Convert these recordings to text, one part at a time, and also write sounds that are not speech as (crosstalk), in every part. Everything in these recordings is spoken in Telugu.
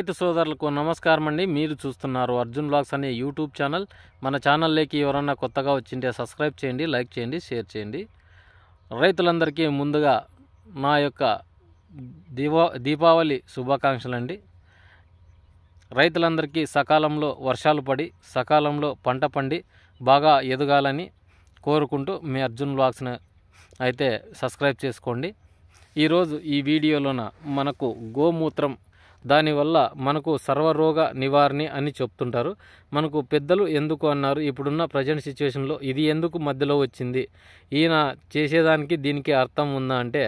రైతు సోదరులకు నమస్కారం అండి మీరు చూస్తున్నారు అర్జున్ బ్లాగ్స్ అనే యూట్యూబ్ ఛానల్ మన ఛానల్లోకి ఎవరన్నా కొత్తగా వచ్చింటే సబ్స్క్రైబ్ చేయండి లైక్ చేయండి షేర్ చేయండి రైతులందరికీ ముందుగా నా యొక్క దీపా దీపావళి శుభాకాంక్షలు అండి రైతులందరికీ సకాలంలో వర్షాలు పడి సకాలంలో పంట పండి బాగా ఎదగాలని కోరుకుంటూ మీ అర్జున్ బ్లాగ్స్ని అయితే సబ్స్క్రైబ్ చేసుకోండి ఈరోజు ఈ వీడియోలోన మనకు గోమూత్రం దానివల్ల మనకు సర్వరోగ నివారణి అని చెప్తుంటారు మనకు పెద్దలు ఎందుకు అన్నారు ఇప్పుడున్న ప్రజెంట్ సిచ్యువేషన్లో ఇది ఎందుకు మధ్యలో వచ్చింది ఈయన చేసేదానికి దీనికి అర్థం ఉందా అంటే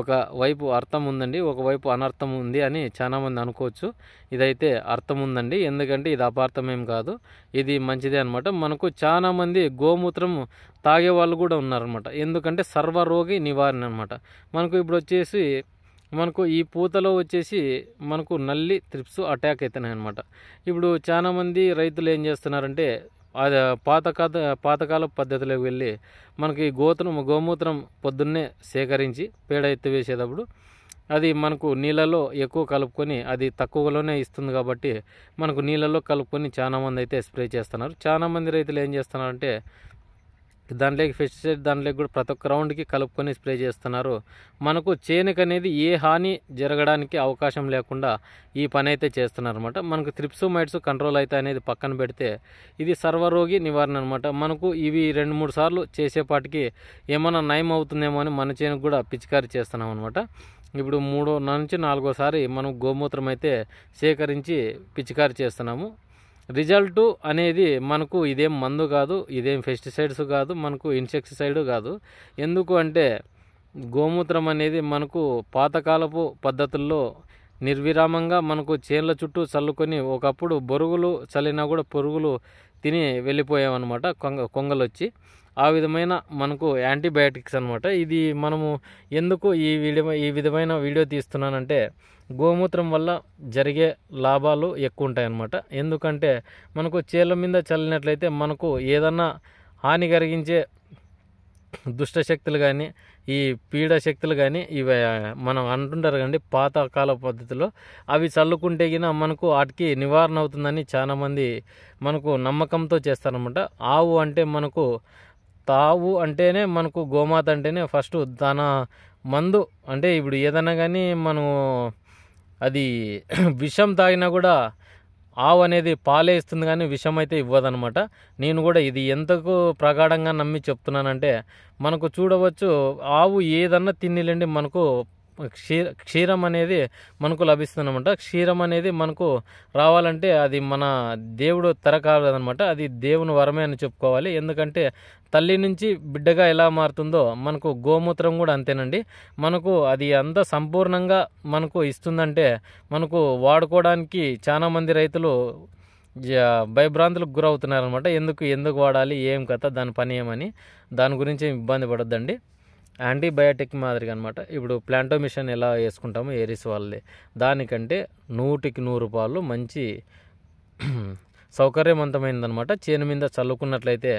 ఒక వైపు అర్థం ఉందండి ఒకవైపు అనర్థం ఉంది అని చాలామంది అనుకోవచ్చు ఇదైతే అర్థం ఉందండి ఎందుకంటే ఇది అపార్థమేం కాదు ఇది మంచిదే అనమాట మనకు చాలామంది గోమూత్రం తాగే వాళ్ళు కూడా ఉన్నారనమాట ఎందుకంటే సర్వరోగి నివారణ అనమాట మనకు ఇప్పుడు వచ్చేసి మనకు ఈ పూతలో వచ్చేసి మనకు నల్లి త్రిప్స్ అటాక్ అవుతున్నాయి అనమాట ఇప్పుడు చాలామంది రైతులు ఏం చేస్తున్నారంటే అది పాతకాల పాతకాల పద్ధతిలోకి వెళ్ళి మనకి గోతను గోమూత్రం పొద్దున్నే సేకరించి పేడ వేసేటప్పుడు అది మనకు నీళ్ళలో ఎక్కువ కలుపుకొని అది తక్కువలోనే ఇస్తుంది కాబట్టి మనకు నీళ్ళలో కలుపుకొని చాలామంది అయితే స్ప్రే చేస్తున్నారు చాలామంది రైతులు ఏం చేస్తున్నారంటే దాంట్లోకి ఫెస్టిసైడ్ దాంట్లోకి కూడా ప్రతి ఒక్క రౌండ్కి కలుపుకొని స్ప్రే చేస్తున్నారు మనకు చేనుక అనేది ఏ హాని జరగడానికి అవకాశం లేకుండా ఈ పని అయితే అనమాట మనకు మైట్స్ కంట్రోల్ అయితే అనేది పక్కన పెడితే ఇది సర్వరోగి నివారణ అనమాట మనకు ఇవి రెండు మూడు సార్లు చేసేపాటికి ఏమైనా నయం అవుతుందేమో అని మన చేనుకు కూడా పిచికారి చేస్తున్నాం అనమాట ఇప్పుడు మూడో నుంచి నాలుగోసారి మనం గోమూత్రం అయితే సేకరించి పిచికారి చేస్తున్నాము రిజల్ట్ అనేది మనకు ఇదేం మందు కాదు ఇదేం పెస్టిసైడ్స్ కాదు మనకు ఇన్సెక్టిసైడ్ కాదు ఎందుకు అంటే గోమూత్రం అనేది మనకు పాతకాలపు పద్ధతుల్లో నిర్విరామంగా మనకు చేన్ల చుట్టూ చల్లుకొని ఒకప్పుడు బొరుగులు చల్లినా కూడా పురుగులు తిని వెళ్ళిపోయామన్నమాట కొంగ కొంగలు వచ్చి ఆ విధమైన మనకు యాంటీబయాటిక్స్ అనమాట ఇది మనము ఎందుకు ఈ వీడియో ఈ విధమైన వీడియో తీస్తున్నానంటే గోమూత్రం వల్ల జరిగే లాభాలు ఎక్కువ ఉంటాయన్నమాట ఎందుకంటే మనకు చేల మీద చల్లినట్లయితే మనకు ఏదన్నా హాని కలిగించే దుష్ట శక్తులు కానీ ఈ పీడ శక్తులు కానీ ఇవి మనం అంటుంటారు కండి పాతకాల పద్ధతిలో అవి చల్లుకుంటే గిన మనకు వాటికి నివారణ అవుతుందని చాలామంది మనకు నమ్మకంతో చేస్తారనమాట ఆవు అంటే మనకు తావు అంటేనే మనకు గోమాత అంటేనే ఫస్ట్ తన మందు అంటే ఇప్పుడు ఏదైనా కానీ మనము అది (clears throat) విషం తాగినా కూడా ఆవు అనేది పాలే ఇస్తుంది కానీ విషం అయితే ఇవ్వదనమాట నేను కూడా ఇది ఎంతకు ప్రగాఢంగా నమ్మి చెప్తున్నానంటే మనకు చూడవచ్చు ఆవు ఏదన్నా తిన్నిలేండి మనకు క్షీర క్షీరం అనేది మనకు లభిస్తుందన్నమాట క్షీరం అనేది మనకు రావాలంటే అది మన దేవుడు తర అది దేవుని వరమే అని చెప్పుకోవాలి ఎందుకంటే తల్లి నుంచి బిడ్డగా ఎలా మారుతుందో మనకు గోమూత్రం కూడా అంతేనండి మనకు అది అంత సంపూర్ణంగా మనకు ఇస్తుందంటే మనకు వాడుకోవడానికి చాలామంది రైతులు భయభ్రాంతులకు గురవుతున్నారనమాట ఎందుకు ఎందుకు వాడాలి ఏం కథ దాని పని ఏమని దాని గురించి ఇబ్బంది పడద్దండి యాంటీబయాటిక్ మాదిరిగా అనమాట ఇప్పుడు ప్లాంటో మిషన్ ఎలా వేసుకుంటామో ఏరిస్ వాళ్ళే దానికంటే నూటికి నూరు రూపాయలు మంచి (clears throat) సౌకర్యవంతమైనదనమాట చేను మీద చల్లుకున్నట్లయితే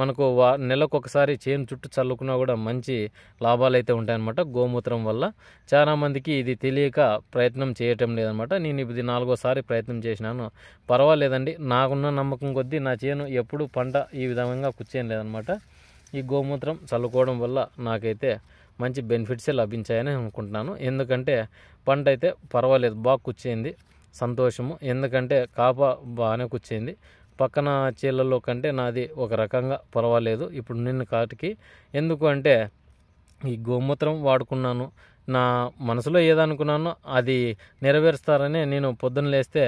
మనకు వా నెలకు ఒకసారి చేను చుట్టూ చల్లుకున్నా కూడా మంచి లాభాలు అయితే ఉంటాయన్నమాట గోమూత్రం వల్ల చాలామందికి ఇది తెలియక ప్రయత్నం చేయటం లేదనమాట నేను ఇది నాలుగోసారి ప్రయత్నం చేసినాను పర్వాలేదండి నాకున్న నమ్మకం కొద్దీ నా చేను ఎప్పుడు పంట ఈ విధంగా లేదనమాట ఈ గోమూత్రం చల్లుకోవడం వల్ల నాకైతే మంచి బెనిఫిట్సే లభించాయని అనుకుంటున్నాను ఎందుకంటే పంట అయితే పర్వాలేదు బాగా కూర్చేంది సంతోషము ఎందుకంటే కాప బాగానే కూర్చేంది పక్కన చీలల్లో కంటే నాది ఒక రకంగా పర్వాలేదు ఇప్పుడు నిన్న కాటికి ఎందుకు అంటే ఈ గోమూత్రం వాడుకున్నాను నా మనసులో ఏదనుకున్నానో అది నెరవేరుస్తారని నేను పొద్దున్న లేస్తే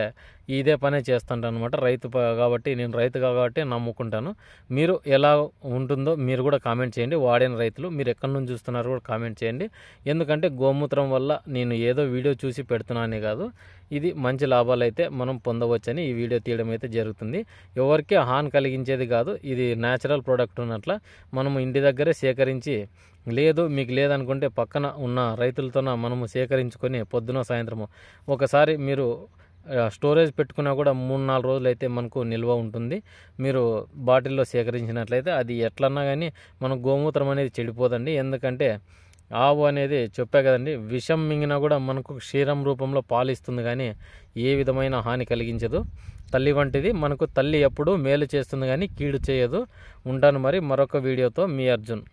ఇదే పనే చేస్తుంటాను అనమాట రైతు కాబట్టి నేను రైతు కాబట్టి నమ్ముకుంటాను మీరు ఎలా ఉంటుందో మీరు కూడా కామెంట్ చేయండి వాడిన రైతులు మీరు ఎక్కడి నుంచి చూస్తున్నారు కూడా కామెంట్ చేయండి ఎందుకంటే గోమూత్రం వల్ల నేను ఏదో వీడియో చూసి పెడుతున్నానే కాదు ఇది మంచి లాభాలు అయితే మనం పొందవచ్చని ఈ వీడియో తీయడం అయితే జరుగుతుంది ఎవరికి హాన్ కలిగించేది కాదు ఇది న్యాచురల్ ప్రోడక్ట్ ఉన్నట్ల మనం ఇంటి దగ్గరే సేకరించి లేదు మీకు లేదనుకుంటే పక్కన ఉన్న రైతులతోన మనము సేకరించుకొని పొద్దున సాయంత్రము ఒకసారి మీరు స్టోరేజ్ పెట్టుకున్నా కూడా మూడు నాలుగు రోజులు అయితే మనకు నిల్వ ఉంటుంది మీరు బాటిల్లో సేకరించినట్లయితే అది ఎట్లన్నా కానీ మన గోమూత్రం అనేది చెడిపోదండి ఎందుకంటే ఆవు అనేది చెప్పే కదండి విషం మింగినా కూడా మనకు క్షీరం రూపంలో పాలిస్తుంది కానీ ఏ విధమైన హాని కలిగించదు తల్లి వంటిది మనకు తల్లి ఎప్పుడూ మేలు చేస్తుంది కానీ కీడు చేయదు ఉంటాను మరి మరొక వీడియోతో మీ అర్జున్